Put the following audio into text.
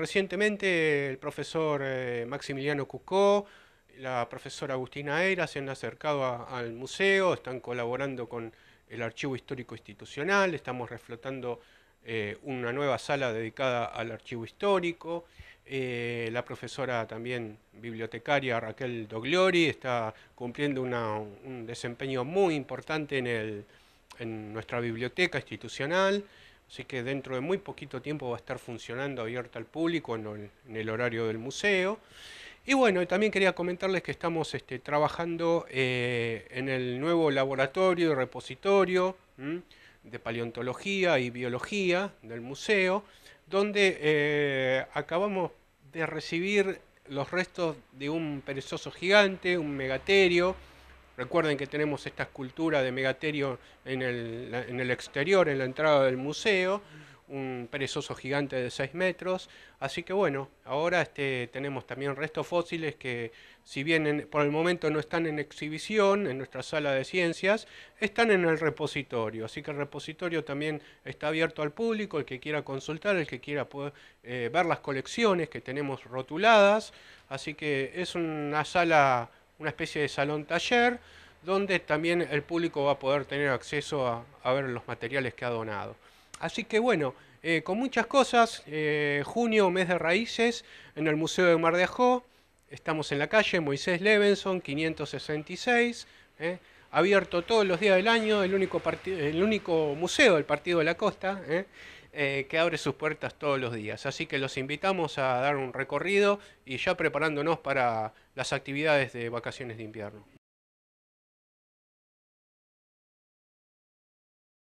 Recientemente el profesor eh, Maximiliano Cucó, la profesora Agustina Eira se han acercado al museo, están colaborando con el Archivo Histórico Institucional, estamos reflotando eh, una nueva sala dedicada al archivo histórico. Eh, la profesora también bibliotecaria Raquel Dogliori está cumpliendo un desempeño muy importante en, en nuestra biblioteca institucional. Así que dentro de muy poquito tiempo va a estar funcionando abierta al público en el, horario del museo. Y bueno, también quería comentarles que estamos este, trabajando eh, en el nuevo laboratorio y repositorio de paleontología y biología del museo, donde eh, acabamos de recibir los restos de un perezoso gigante, un megaterio, Recuerden que tenemos esta escultura de Megaterio en el, exterior, en la entrada del museo, un perezoso gigante de 6 metros. Así que bueno, ahora este, tenemos también restos fósiles que si bien por el momento no están en exhibición en nuestra sala de ciencias, están en el repositorio. Así que el repositorio también está abierto al público, el que quiera consultar, el que quiera eh, ver las colecciones que tenemos rotuladas. Así que es una sala una especie de salón taller donde también el público va a poder tener acceso a, ver los materiales que ha donado. Así que bueno, eh, con muchas cosas, eh, junio, mes de raíces, en el Museo de Mar de Ajó, estamos en la calle Moisés Levenson, 566 abierto todos los días del año, el único, el único museo del Partido de la Costa, ¿eh? Eh, que abre sus puertas todos los días. Así que los invitamos a dar un recorrido y ya preparándonos para las actividades de vacaciones de invierno.